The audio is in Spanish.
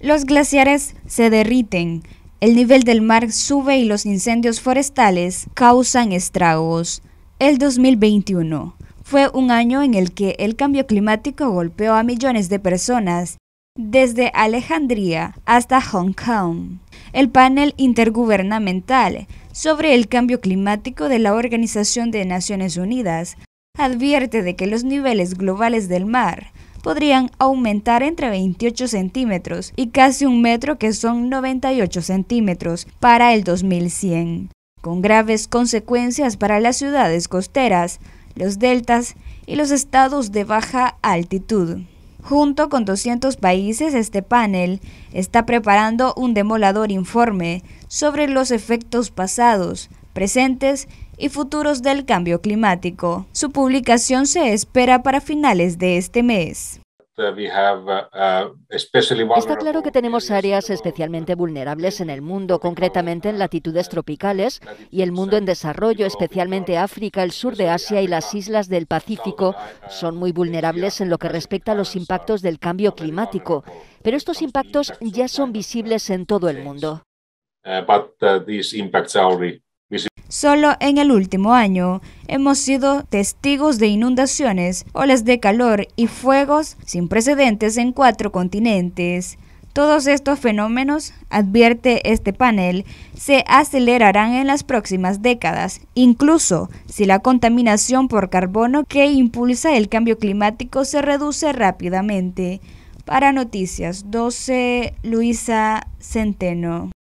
Los glaciares se derriten, el nivel del mar sube y los incendios forestales causan estragos. El 2021 fue un año en el que el cambio climático golpeó a millones de personas, desde Alejandría hasta Hong Kong. El panel intergubernamental sobre el cambio climático de la Organización de Naciones Unidas advierte de que los niveles globales del mar podrían aumentar entre 28 centímetros y casi un metro que son 98 centímetros para el 2100, con graves consecuencias para las ciudades costeras, los deltas y los estados de baja altitud. Junto con 200 países, este panel está preparando un demolador informe sobre los efectos pasados, presentes y futuros del cambio climático. Su publicación se espera para finales de este mes. Está claro que tenemos áreas especialmente vulnerables en el mundo, concretamente en latitudes tropicales y el mundo en desarrollo, especialmente África, el sur de Asia y las islas del Pacífico, son muy vulnerables en lo que respecta a los impactos del cambio climático, pero estos impactos ya son visibles en todo el mundo. Eh, uh, Solo en el último año hemos sido testigos de inundaciones, olas de calor y fuegos sin precedentes en cuatro continentes. Todos estos fenómenos, advierte este panel, se acelerarán en las próximas décadas, incluso si la contaminación por carbono que impulsa el cambio climático se reduce rápidamente. Para Noticias 12, Luisa Centeno.